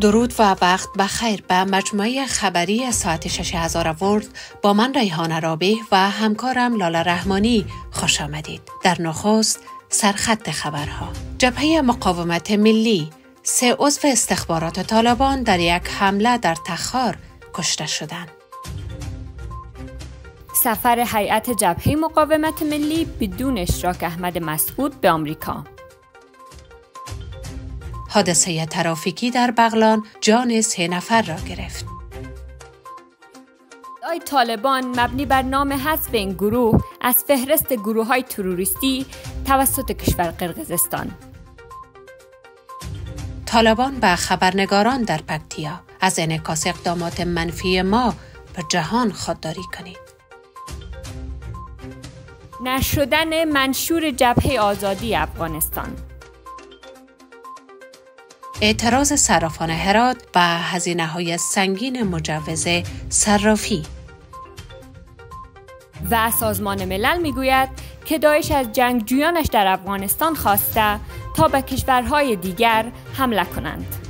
درود و وقت بخیر به مجموعه خبری ساعت 6 هزار ورد با من ریحان رابه و همکارم لالا رحمانی خوش آمدید. در نخست سرخط خبرها جبهه مقاومت ملی سه عضو استخبارات طالبان در یک حمله در تخار کشته شدند. سفر هیئت جبهه مقاومت ملی بدون اشراک احمد مسعود به آمریکا حادثه ترافیکی در بغلان جان سه نفر را گرفت. ای طالبان مبنی بر نام حذف این گروه از فهرست گروه های تروریستی توسط کشور قرقزستان طالبان به خبرنگاران در پکتیا از انعکاس اقدامات منفی ما به جهان خودداری کنید نشدن منشور جبهه آزادی افغانستان اعتراض صرافان هرات و هزینه های سنگین مجوز صرافی و سازمان ملل میگوید که دایش از جنگجویانش در افغانستان خواسته تا به کشورهای دیگر حمله کنند.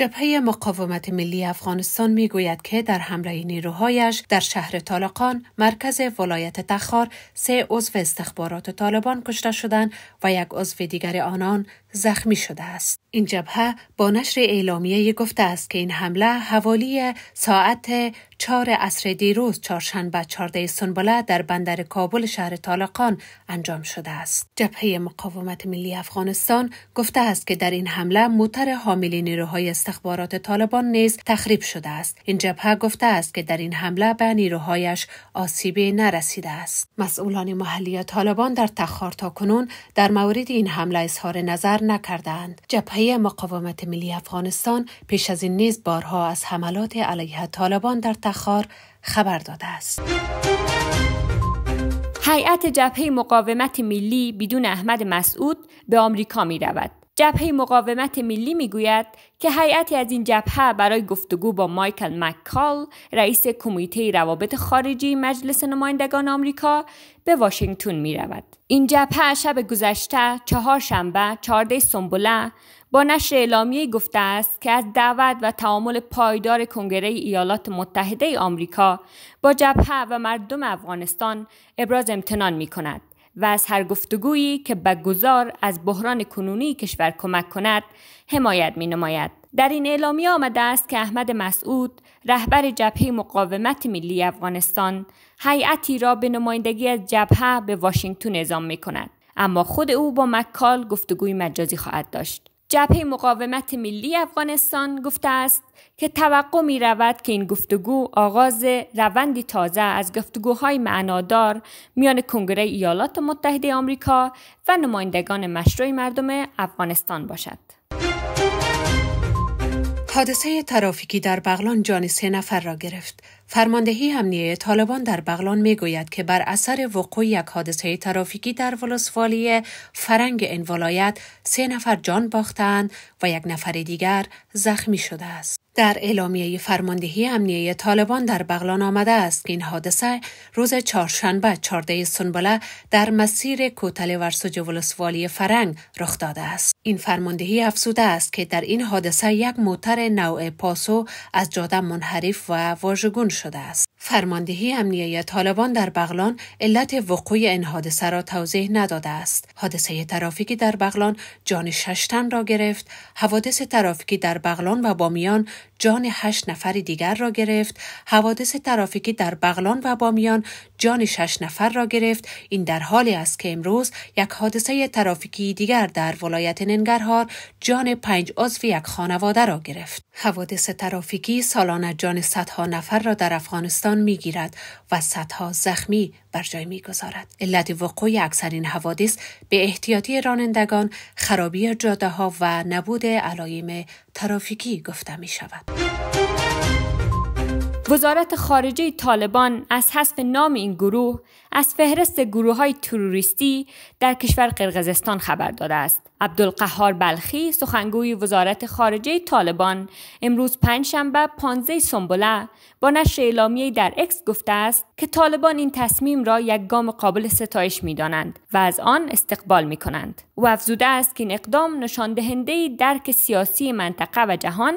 جبهه مقاومت ملی افغانستان میگوید که در حمله نیروهایش در شهر طالقان مرکز ولایت تخار سه عضو استخبارات طالبان کشته شدند و یک عضو دیگر آنان زخمی شده است این جبهه با نشر اعلامیه گفته است که این حمله حوالی ساعت چهار عصر دیروز چهارشنبه 14 سنبله در بندر کابل شهر طالقان انجام شده است. جبهه مقاومت ملی افغانستان گفته است که در این حمله موتر حامل نیروهای استخبارات طالبان نیز تخریب شده است. این جبهه گفته است که در این حمله به نیروهایش آسیبی نرسیده است. مسئولان محلی طالبان در تخار تا کنون در مورد این حمله اظهار نظر نکردند. جبهه مقاومت ملی افغانستان پیش از این نیز بارها از حملات علیه طالبان در تخار خبر داده است. هیئت جبهه مقاومت ملی بدون احمد مسعود به آمریکا می رود. جبهه مقاومت ملی میگوید که هیئتی از این جبهه برای گفتگو با مایکل مککال رئیس کمیته روابط خارجی مجلس نمایندگان آمریکا به واشنگتن می رود. این جبهه شب گذشته چهار شنبه 14 سنبله با نشر اعلامیه گفته است که از دعوت و تعامل پایدار کنگره ایالات متحده آمریکا با جبهه و مردم افغانستان ابراز امتنان می کند. و از هر گفتگویی که به گذار از بحران کنونی کشور کمک کند حمایت می نماید. در این اعلامیه آمده است که احمد مسعود رهبر جبهه مقاومت ملی افغانستان هیئتی را به نمایندگی از جبهه به واشنگتن اعزام می کند. اما خود او با مکال گفتگوی مجازی خواهد داشت. جبهه مقاومت ملی افغانستان گفته است که توقع می رود که این گفتگو آغاز روندی تازه از گفتگوهای معنادار میان کنگره ایالات متحده آمریکا و نمایندگان مشروع مردم افغانستان باشد. حادثه ترافیکی در بغلان جان سه نفر را گرفت. فرماندهی امنیه طالبان در بغلان گوید که بر اثر وقوع یک حادثه ترافیکی در ولسوالی فرنگ این ولایت سه نفر جان باختند و یک نفر دیگر زخمی شده است. در اعلامیه فرماندهی امنیه طالبان در بغلان آمده است که این حادثه روز چهارشنبه چارده سنبله در مسیر کوتل ورسوج ولسوالی فرنگ رخ داده است. این فرماندهی افسوده است که در این حادثه یک موتر نوع پاسو از جاده منحرف و واژگون شده است. فرماندهی امنیه طالبان در بغلان علت وقوع این حادثه را توضیح نداده است. حادثه ترافیکی در بغلان جان ششتن را گرفت. حوادث ترافیکی در بغلان و بامیان جان هشت نفر دیگر را گرفت، حوادث ترافیکی در بغلان و بامیان جان شش نفر را گرفت، این در حالی است که امروز یک حادثه ترافیکی دیگر در ولایت ننگرهار جان پنج عضو یک خانواده را گرفت. حوادث ترافیکی سالانه جان صدها نفر را در افغانستان میگیرد و صدها زخمی بر جای میگذارد علت وقوع اکثرین حوادث به احتیاطی رانندگان خرابی جاده ها و نبود علایم ترافیکی گفته می شود. وزارت خارجه طالبان از حذف نام این گروه از فهرست گروه های تروریستی در کشور قرقزستان خبر داده است عبدالقهار بلخی سخنگوی وزارت خارجه طالبان امروز پنجشنبه 15 سنبله با نشر اعلامیه در اکس گفته است که طالبان این تصمیم را یک گام قابل ستایش می دانند و از آن استقبال می کنند و افزوده است که این اقدام نشان دهنده درک سیاسی منطقه و جهان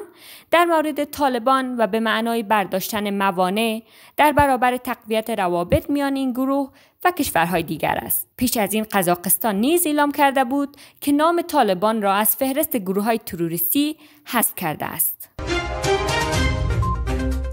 در مورد طالبان و به معنای برداشتن موانع در برابر تقویت روابط میان این گروه و کشورهای دیگر است. پیش از این قزاقستان نیز اعلام کرده بود که نام طالبان را از فهرست گروه های تروریستی حذف کرده است.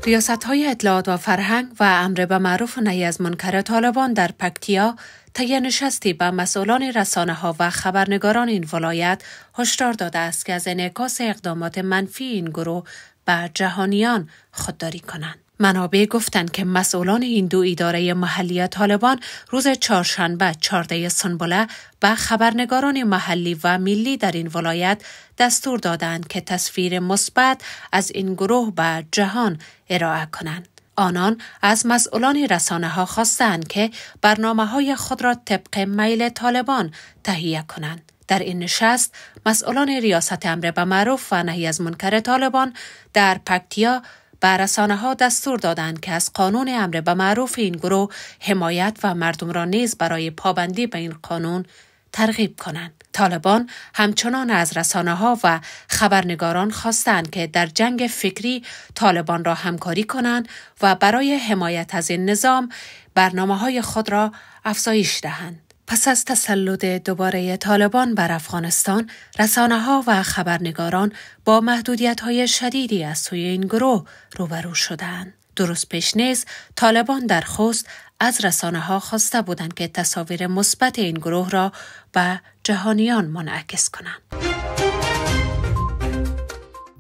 ریاست های اطلاعات و فرهنگ و امر به معروف نهی از منکر طالبان در پکتیا طی نشستی به مسئولان رسانه ها و خبرنگاران این ولایت هشدار داده است که از انعکاس اقدامات منفی این گروه به جهانیان خودداری کنند. منابع گفتند که مسئولان این دو اداره محلی طالبان روز چهارشنبه چارده سنبله به خبرنگاران محلی و ملی در این ولایت دستور دادند که تصویر مثبت از این گروه به جهان ارائه کنند. آنان از مسئولان رسانه ها خواستند که برنامه های خود را طبق میل طالبان تهیه کنند. در این نشست مسئولان ریاست امر به معروف و نهی از منکر طالبان در پکتیا به رسانه ها دستور دادند که از قانون امر به معروف این گروه حمایت و مردم را نیز برای پابندی به این قانون ترغیب کنند. طالبان همچنان از رسانه ها و خبرنگاران خواستند که در جنگ فکری طالبان را همکاری کنند و برای حمایت از این نظام برنامه های خود را افزایش دهند. پس از تسلط دوباره طالبان بر افغانستان، رسانه ها و خبرنگاران با محدودیت های شدیدی از سوی این گروه روبرو شدند. درست پیش نیز طالبان در خوست از رسانه ها خواسته بودند که تصاویر مثبت این گروه را به جهانیان منعکس کنند.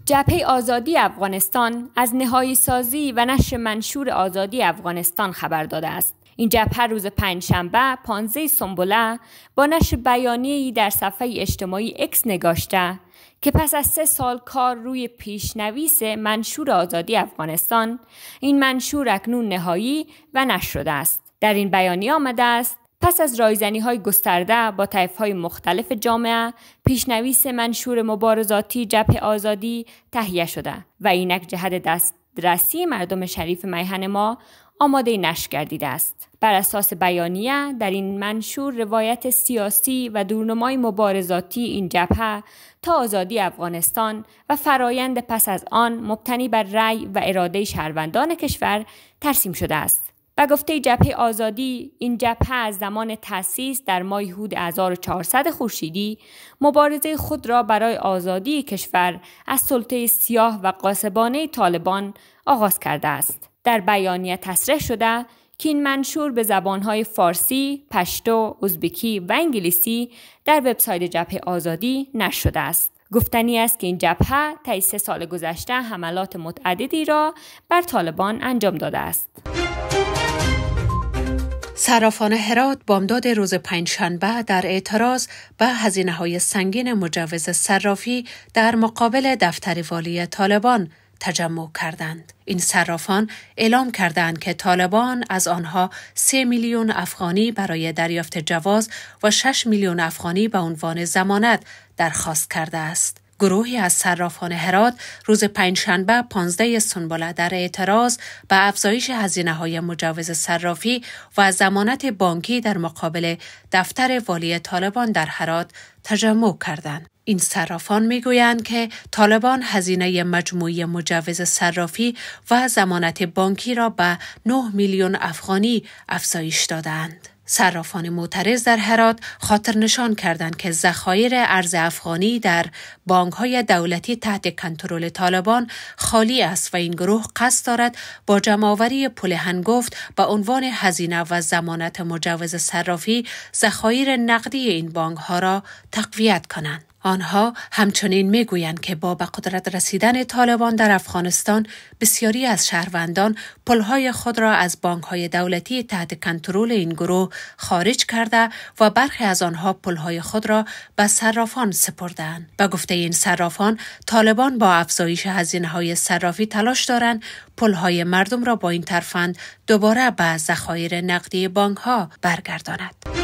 جبهه آزادی افغانستان از نهایی سازی و نشر منشور آزادی افغانستان خبر داده است. این جبهه روز پنجشنبه 15 سنبوله با نشر ای در صفحه اجتماعی اکس نگاشته که پس از سه سال کار روی پیشنویس منشور آزادی افغانستان این منشور اکنون نهایی و نشده است در این بیانیه آمده است پس از رایزنی های گسترده با طیف های مختلف جامعه پیشنویس منشور مبارزاتی جبه آزادی تهیه شده و اینک جهت دسترسی مردم شریف میهن ما آماده نشر گردیده است. بر اساس بیانیه در این منشور روایت سیاسی و دورنمای مبارزاتی این جبهه تا آزادی افغانستان و فرایند پس از آن مبتنی بر رأی و اراده شهروندان کشور ترسیم شده است. و گفته جبهه آزادی این جبهه از زمان تأسیس در مای حود 1400 خورشیدی مبارزه خود را برای آزادی کشور از سلطه سیاه و قاسبانه طالبان آغاز کرده است. در بیانیه تصریح شده که این منشور به زبانهای فارسی، پشتو، ازبکی و انگلیسی در وبسایت جبهه آزادی نشده است. گفتنی است که این جبهه طی سه سال گذشته حملات متعددی را بر طالبان انجام داده است. صرافان هرات بامداد روز پنجشنبه در اعتراض به هزینه های سنگین مجوز صرافی در مقابل دفتر والی طالبان تجمع کردند. این صرافان اعلام کردند که طالبان از آنها 3 میلیون افغانی برای دریافت جواز و 6 میلیون افغانی به عنوان زمانت درخواست کرده است. گروهی از صرافان هرات روز پنجشنبه 15 سنبله در اعتراض به افزایش هزینه های مجوز صرافی و زمانت بانکی در مقابل دفتر والی طالبان در هرات تجمع کردند. این صرافان میگویند که طالبان هزینه مجموعی مجوز صرافی و زمانت بانکی را به 9 میلیون افغانی افزایش دادند. صرافان معترض در هرات خاطر نشان کردند که ذخایر ارز افغانی در های دولتی تحت کنترل طالبان خالی است و این گروه قصد دارد با جمعآوری پول هنگفت به عنوان هزینه و زمانت مجوز صرافی ذخایر نقدی این بانک ها را تقویت کنند. آنها همچنین میگویند که با به قدرت رسیدن طالبان در افغانستان بسیاری از شهروندان پلهای خود را از بانکهای دولتی تحت کنترل این گروه خارج کرده و برخی از آنها پلهای خود را به صرافان سپردند به گفته این صرافان طالبان با افزایش هزینه های صرافی تلاش دارند پلهای مردم را با این ترفند دوباره به ذخایر نقدی بانک ها برگرداند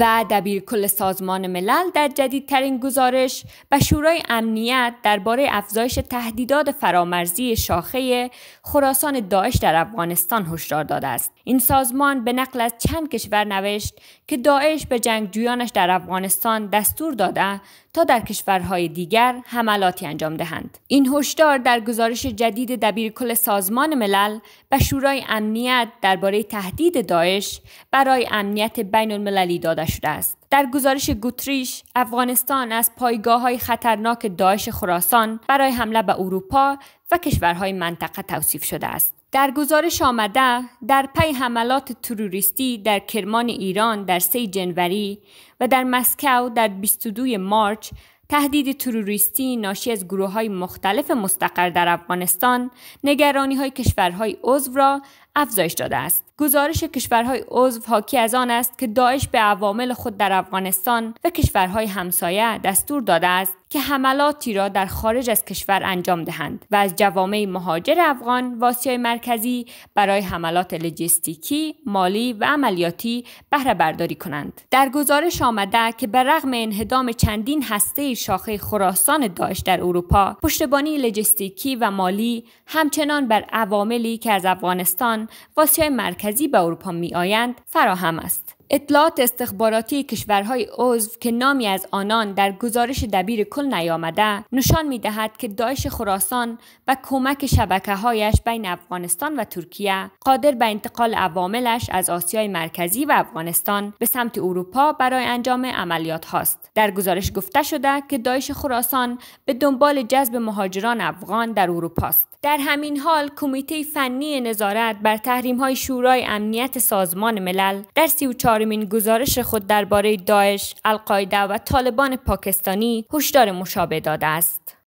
و دبیر کل سازمان ملل در جدیدترین گزارش به شورای امنیت درباره افزایش تهدیدات فرامرزی شاخه خراسان داعش در افغانستان هشدار داده است این سازمان به نقل از چند کشور نوشت که داعش به جنگجویانش در افغانستان دستور داده تا در کشورهای دیگر حملاتی انجام دهند این هشدار در گزارش جدید دبیرکل سازمان ملل به شورای امنیت درباره تهدید داعش برای امنیت بین المللی داده شده است در گزارش گوتریش افغانستان از پایگاه های خطرناک داعش خراسان برای حمله به اروپا و کشورهای منطقه توصیف شده است در گزارش آمده در پی حملات تروریستی در کرمان ایران در 3 جنوری و در مسکو در 22 مارچ تهدید تروریستی ناشی از گروه های مختلف مستقر در افغانستان نگرانی های کشورهای عضو را افزایش داده است گزارش کشورهای عضو حاکی از آن است که داعش به عوامل خود در افغانستان و کشورهای همسایه دستور داده است که حملاتی را در خارج از کشور انجام دهند و از جوامع مهاجر افغان واسیای مرکزی برای حملات لجستیکی، مالی و عملیاتی بهره برداری کنند. در گزارش آمده که به رغم انهدام چندین هسته شاخه خراسان داعش در اروپا، پشتبانی لجستیکی و مالی همچنان بر عواملی که از افغانستان ایران و آسیای مرکزی به اروپا می آیند فراهم است. اطلاعات استخباراتی کشورهای عضو که نامی از آنان در گزارش دبیر کل نیامده نشان می دهد که داعش خراسان و کمک شبکه هایش بین افغانستان و ترکیه قادر به انتقال عواملش از آسیای مرکزی و افغانستان به سمت اروپا برای انجام عملیات هاست. در گزارش گفته شده که داعش خراسان به دنبال جذب مهاجران افغان در اروپا است. در همین حال کمیته فنی نظارت بر تحریم های شورای امنیت سازمان ملل در و چارمین گزارش خود درباره داعش، القاعده و طالبان پاکستانی هشدار مشابه داده است.